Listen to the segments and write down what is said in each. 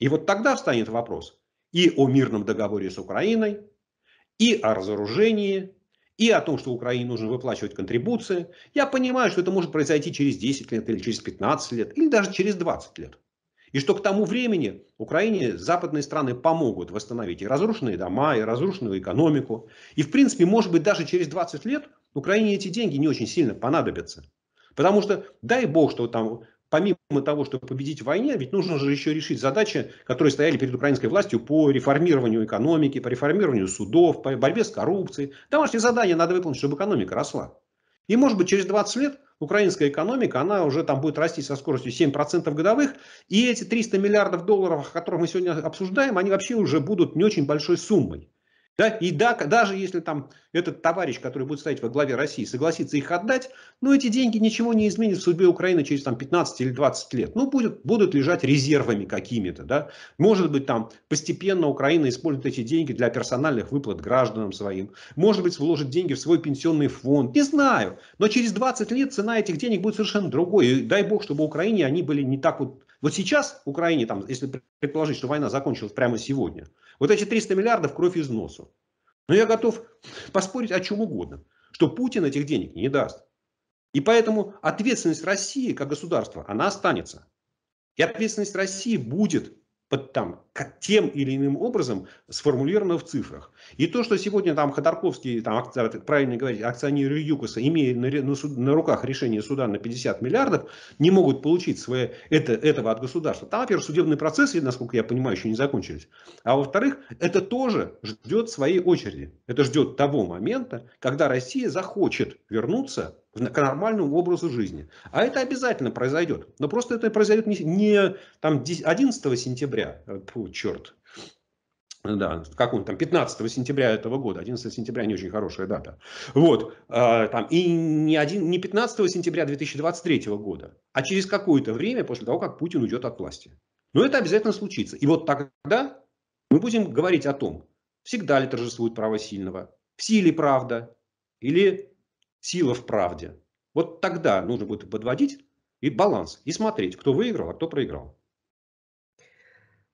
И вот тогда встанет вопрос и о мирном договоре с Украиной, и о разоружении, и о том, что Украине нужно выплачивать контрибуции. Я понимаю, что это может произойти через 10 лет, или через 15 лет, или даже через 20 лет. И что к тому времени Украине западные страны помогут восстановить и разрушенные дома, и разрушенную экономику. И, в принципе, может быть, даже через 20 лет Украине эти деньги не очень сильно понадобятся. Потому что дай бог, что там помимо того, чтобы победить в войне, ведь нужно же еще решить задачи, которые стояли перед украинской властью по реформированию экономики, по реформированию судов, по борьбе с коррупцией. Домашние задание надо выполнить, чтобы экономика росла. И может быть через 20 лет украинская экономика, она уже там будет расти со скоростью 7% годовых, и эти 300 миллиардов долларов, о которых мы сегодня обсуждаем, они вообще уже будут не очень большой суммой. Да? И да, даже если там этот товарищ, который будет стоять во главе России, согласится их отдать, ну эти деньги ничего не изменят в судьбе Украины через там, 15 или 20 лет. Ну будет, будут лежать резервами какими-то. Да? Может быть там постепенно Украина использует эти деньги для персональных выплат гражданам своим. Может быть вложит деньги в свой пенсионный фонд. Не знаю. Но через 20 лет цена этих денег будет совершенно другой. И дай бог, чтобы Украине они были не так вот вот сейчас Украине, там, если предположить, что война закончилась прямо сегодня, вот эти 300 миллиардов кровь из носу. Но я готов поспорить о чем угодно, что Путин этих денег не даст. И поэтому ответственность России как государства, она останется. И ответственность России будет под, там, как тем или иным образом сформулировано в цифрах. И то, что сегодня там Ходорковский, там, а, правильно говорить, акционеры ЮКОСа, имея на, на, на руках решение суда на 50 миллиардов, не могут получить свое, это, этого от государства. Там, во-первых, судебные процессы, насколько я понимаю, еще не закончились. А во-вторых, это тоже ждет своей очереди. Это ждет того момента, когда Россия захочет вернуться к нормальному образу жизни. А это обязательно произойдет. Но просто это произойдет не, не там, 11 сентября э, фу, черт, да, как он там, 15 сентября этого года, 11 сентября не очень хорошая дата. Вот, э, там, и не, один, не 15 сентября 2023 года, а через какое-то время после того, как Путин уйдет от власти. Но это обязательно случится. И вот тогда мы будем говорить о том, всегда ли торжествует право сильного, в силе правда или сила в правде. Вот тогда нужно будет подводить и баланс, и смотреть, кто выиграл, а кто проиграл.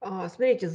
А, смотрите,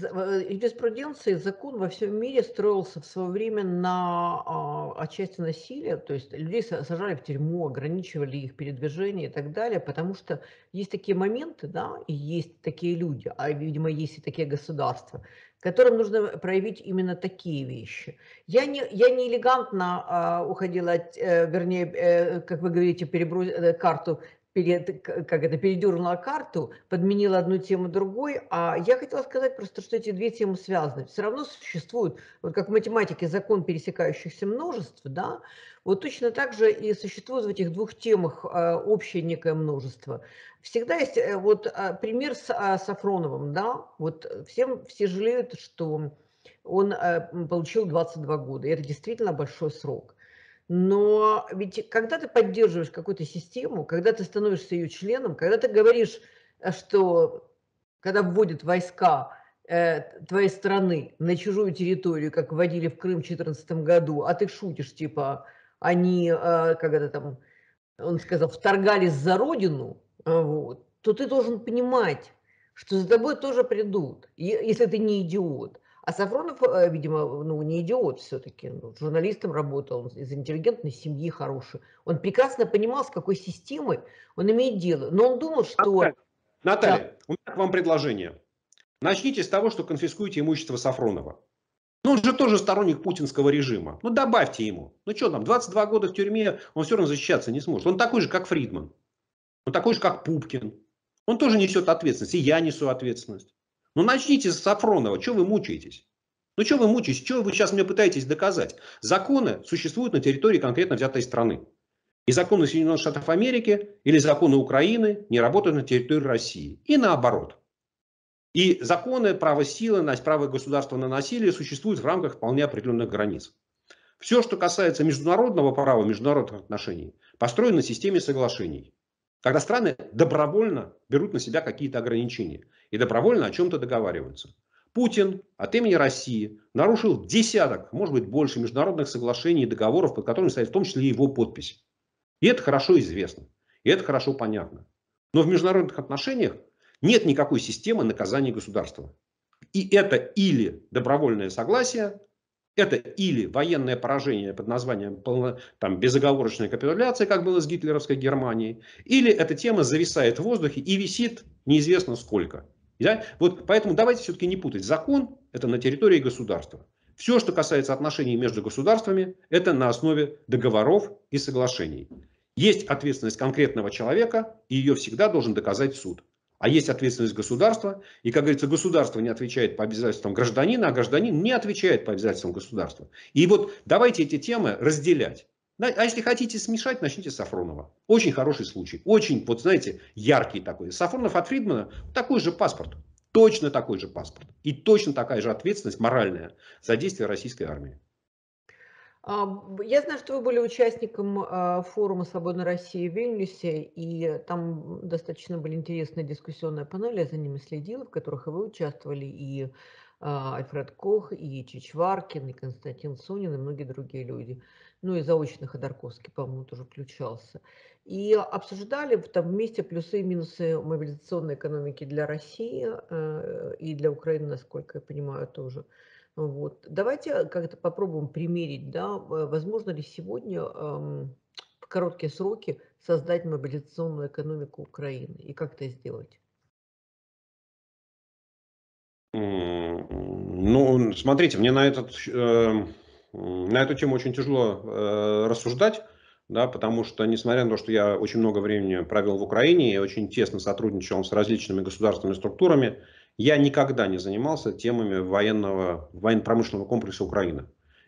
юриспруденция, э, закон во всем мире строился в свое время на а, отчасти насилие, то есть людей сажали в тюрьму, ограничивали их передвижение и так далее, потому что есть такие моменты, да, и есть такие люди, а, видимо, есть и такие государства, которым нужно проявить именно такие вещи. Я не, я не элегантно э, а, уходила, от, э, вернее, э, как вы говорите, переброс, карту перед, как это, передернула карту, подменила одну тему другой, а я хотела сказать просто, что эти две темы связаны. Все равно существует, вот как в математике закон пересекающихся множеств, да, вот точно так же и существует в этих двух темах э, общее некое множество. Всегда есть э, вот э, пример с Сафроновым, да, вот всем все жалеют, что он получил 22 года, и это действительно большой срок – но ведь когда ты поддерживаешь какую-то систему, когда ты становишься ее членом, когда ты говоришь, э, что когда вводят войска э, твоей страны на чужую территорию, как вводили в Крым в 2014 году, а ты шутишь, типа, они, э, как это там, он сказал, вторгались за родину, э, вот, то ты должен понимать, что за тобой тоже придут, если ты не идиот. А Сафронов, э, видимо, ну, не идиот все-таки. Ну, журналистом работал, он из интеллигентной семьи хороший. Он прекрасно понимал, с какой системой он имеет дело. Но он думал, что... Наталья, Наталья да. у меня к вам предложение. Начните с того, что конфискуете имущество Сафронова. Ну, он же тоже сторонник путинского режима. Ну, добавьте ему. Ну, что там, 22 года в тюрьме, он все равно защищаться не сможет. Он такой же, как Фридман. Он такой же, как Пупкин. Он тоже несет ответственность. И я несу ответственность. Ну начните с Сафронова, чего вы мучаетесь? Ну что вы мучаетесь, что вы сейчас мне пытаетесь доказать? Законы существуют на территории конкретно взятой страны. И законы Соединенных Штатов Америки или законы Украины не работают на территории России. И наоборот. И законы права силы, право государства на насилие существуют в рамках вполне определенных границ. Все, что касается международного права, международных отношений, построено на системе соглашений. Когда страны добровольно берут на себя какие-то ограничения и добровольно о чем-то договариваются. Путин от имени России нарушил десяток, может быть, больше международных соглашений и договоров, под которыми стоит в том числе его подпись. И это хорошо известно, и это хорошо понятно. Но в международных отношениях нет никакой системы наказания государства. И это или добровольное согласие, это или военное поражение под названием там, безоговорочная капитуляция, как было с гитлеровской Германией, или эта тема зависает в воздухе и висит неизвестно сколько. Да? Вот поэтому давайте все-таки не путать. Закон – это на территории государства. Все, что касается отношений между государствами, это на основе договоров и соглашений. Есть ответственность конкретного человека, и ее всегда должен доказать суд. А есть ответственность государства. И, как говорится, государство не отвечает по обязательствам гражданина, а гражданин не отвечает по обязательствам государства. И вот давайте эти темы разделять. А если хотите смешать, начните с Сафронова. Очень хороший случай. Очень, вот знаете, яркий такой. Сафронов от Фридмана такой же паспорт. Точно такой же паспорт. И точно такая же ответственность моральная за действия российской армии. А, я знаю, что вы были участником а, форума «Свободной России» в Вильнюсе, и там достаточно были интересные дискуссионные панели, я за ними следила, в которых и вы участвовали, и а, Альфред Кох, и Чичваркин, и Константин Сунин, и многие другие люди. Ну и заочно Ходорковский, по-моему, тоже включался. И обсуждали там вместе плюсы и минусы мобилизационной экономики для России э, и для Украины, насколько я понимаю, тоже. Вот. Давайте как-то попробуем примерить, да, возможно ли сегодня в короткие сроки создать мобилизационную экономику Украины и как это сделать? Ну, смотрите, мне на, этот, э, на эту тему очень тяжело э, рассуждать, да, потому что, несмотря на то, что я очень много времени провел в Украине и очень тесно сотрудничал с различными государственными структурами, я никогда не занимался темами военного, военно-промышленного комплекса Украины.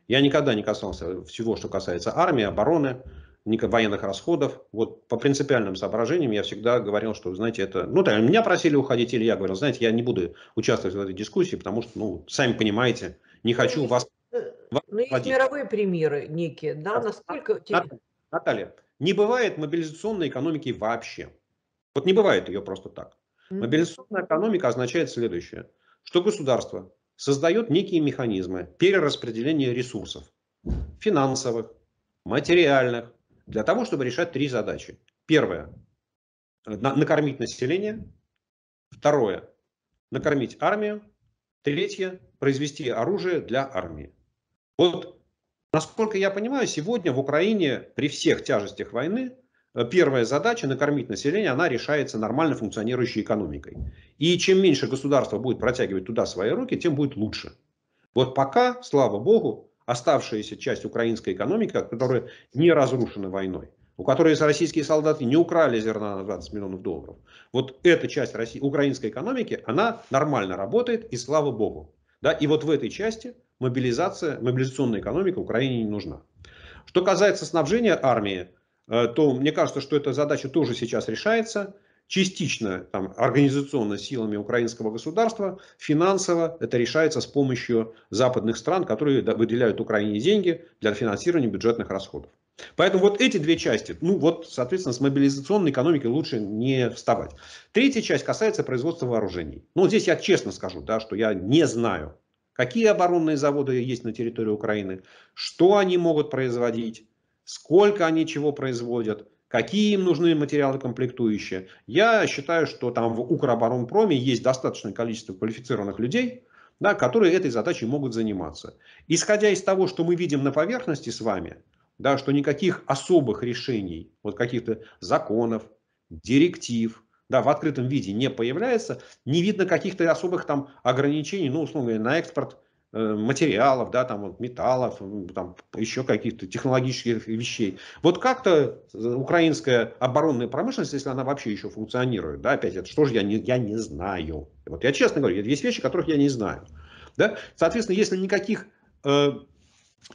Я никогда не касался всего, что касается армии, обороны, военных расходов. Вот по принципиальным соображениям я всегда говорил, что, знаете, это... Ну, там, меня просили уходить, или я говорил, знаете, я не буду участвовать в этой дискуссии, потому что, ну, сами понимаете, не ну, хочу вас... Э, вас ну, есть мировые примеры некие, да, насколько... Наталья, Наталья, не бывает мобилизационной экономики вообще. Вот не бывает ее просто так. Мобилизационная экономика означает следующее, что государство создает некие механизмы перераспределения ресурсов, финансовых, материальных, для того, чтобы решать три задачи. Первое – накормить население. Второе – накормить армию. Третье – произвести оружие для армии. Вот, насколько я понимаю, сегодня в Украине при всех тяжестях войны Э, первая задача накормить население, она решается нормально функционирующей экономикой. И чем меньше государство будет протягивать туда свои руки, тем будет лучше. Вот пока, слава богу, оставшаяся часть украинской экономики, которая не разрушена войной, у которой российские солдаты не украли зерна на 20 миллионов долларов. Вот эта часть России, украинской экономики, она нормально работает, и слава богу. Да? И вот в этой части мобилизация, мобилизационная экономика Украине не нужна. Что касается снабжения армии, Э, то мне кажется, что эта задача тоже сейчас решается частично там, организационно силами украинского государства, финансово это решается с помощью западных стран, которые выделяют Украине деньги для финансирования бюджетных расходов. Поэтому вот эти две части, ну вот, соответственно, с мобилизационной экономикой лучше не вставать. Третья часть касается производства вооружений. Ну, здесь я честно скажу, да, что я не знаю, какие оборонные заводы есть на территории Украины, что они могут производить, сколько они чего производят, какие им нужны материалы комплектующие. Я считаю, что там в Укроборонпроме есть достаточное количество квалифицированных людей, да, которые этой задачей могут заниматься. Исходя из того, что мы видим на поверхности с вами, да, что никаких особых решений, вот каких-то законов, директив, да, в открытом виде не появляется, не видно каких-то особых там ограничений, ну, условно говоря, на экспорт Э, материалов, да, там вот металлов, там еще каких-то технологических вещей. Вот как-то э, украинская оборонная промышленность, если она вообще еще функционирует, да, опять это что же я не, я не знаю. Вот я честно говорю, это есть вещи, которых я не знаю. Да? Соответственно, если никаких э,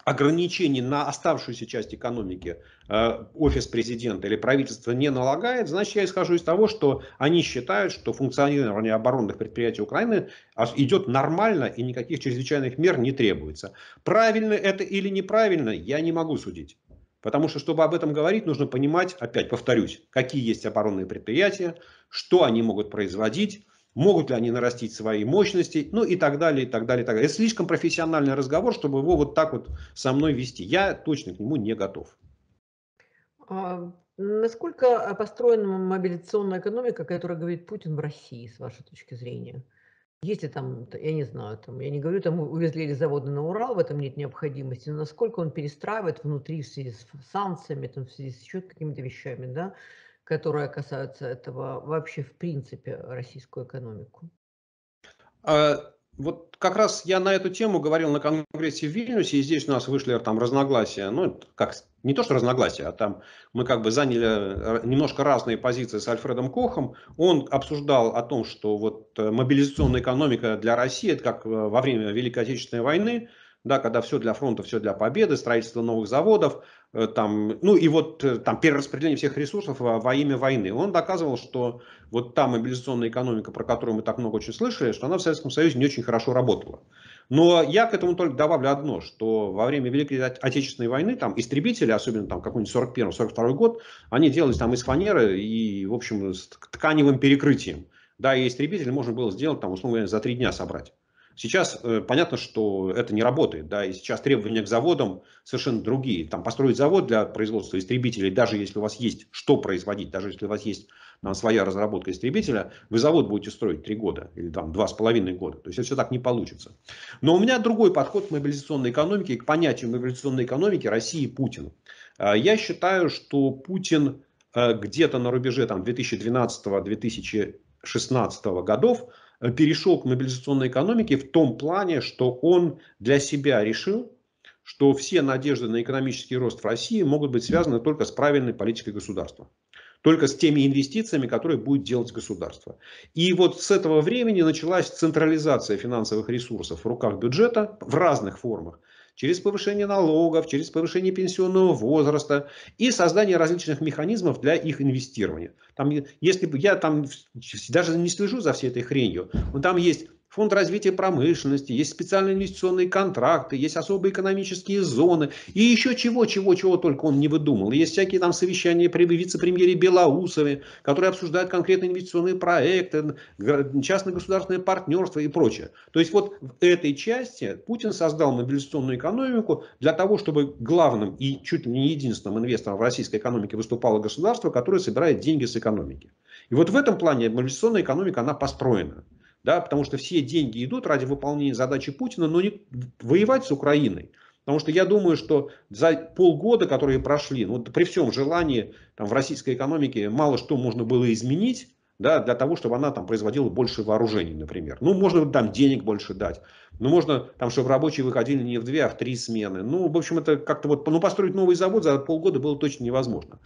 ограничений на оставшуюся часть экономики э, офис президента или правительство не налагает, значит, я исхожу из того, что они считают, что функционирование оборонных предприятий Украины идет нормально и никаких чрезвычайных мер не требуется. Правильно это или неправильно, я не могу судить. Потому что, чтобы об этом говорить, нужно понимать, опять повторюсь, какие есть оборонные предприятия, что они могут производить, могут ли они нарастить свои мощности, ну и так далее, и так далее, и так далее. Это слишком профессиональный разговор, чтобы его вот так вот со мной вести. Я точно к нему не готов. А, насколько построена мобилизационная экономика, о говорит Путин в России, с вашей точки зрения? Если там, я не знаю, там, я не говорю, там увезли ли заводы на Урал, в этом нет необходимости, но насколько он перестраивает внутри в связи с санкциями, там, в связи с еще какими-то вещами, да, которые касаются этого вообще в принципе российскую экономику? А, вот как раз я на эту тему говорил на конгрессе в Вильнюсе, и здесь у нас вышли там разногласия, ну, как, не то что разногласия, а там мы как бы заняли э, немножко разные позиции с Альфредом Кохом. Он обсуждал о том, что вот э, мобилизационная экономика для России, это как э, во время Великой Отечественной войны, да, когда все для фронта, все для победы, строительство новых заводов, э, там, ну и вот э, там перераспределение всех ресурсов а, во, имя войны. Он доказывал, что вот та мобилизационная экономика, про которую мы так много очень слышали, что она в Советском Союзе не очень хорошо работала. Но я к этому только добавлю одно, что во время Великой Отечественной войны там истребители, особенно там какой-нибудь 41-42 год, они делались там из фанеры и, в общем, с тканевым перекрытием. Да, и истребитель можно было сделать там, условно говоря, за три дня собрать. Сейчас э, понятно, что это не работает, да, и сейчас требования к заводам совершенно другие. Там построить завод для производства истребителей, даже если у вас есть что производить, даже если у вас есть там, своя разработка истребителя, вы завод будете строить три года или там два с половиной года. То есть это все так не получится. Но у меня другой подход к мобилизационной экономике и к понятию мобилизационной экономики России и Путин. Э, я считаю, что Путин э, где-то на рубеже там, 2012-2016 годов Э, перешел к мобилизационной экономике в том плане, что он для себя решил, что все надежды на экономический рост в России могут быть связаны только с правильной политикой государства. Только с теми инвестициями, которые будет делать государство. И вот с этого времени началась централизация финансовых ресурсов в руках бюджета в разных формах через повышение налогов, через повышение пенсионного возраста и создание различных механизмов для их инвестирования. Там, если бы я там даже не слежу за всей этой хренью, но там есть фонд развития промышленности, есть специальные инвестиционные контракты, есть особые экономические зоны и еще чего-чего-чего только он не выдумал. Есть всякие там совещания при вице-премьере Белоусове, которые обсуждают конкретные инвестиционные проекты, частно государственное партнерство и прочее. То есть вот в этой части Путин создал мобилизационную экономику для того, чтобы главным и чуть ли не единственным инвестором в российской экономике выступало государство, которое собирает деньги с экономики. И вот в этом плане мобилизационная экономика, она построена да, потому что все деньги идут ради выполнения задачи Путина, но не воевать с Украиной. Потому что я думаю, что за полгода, которые прошли, ну, при всем желании там, в российской экономике мало что можно было изменить, да, для того, чтобы она там производила больше вооружений, например. Ну, можно там денег больше дать. Ну, можно там, чтобы рабочие выходили не в две, а в три смены. Ну, в общем, это как-то вот, ну, построить новый завод за полгода было точно невозможно.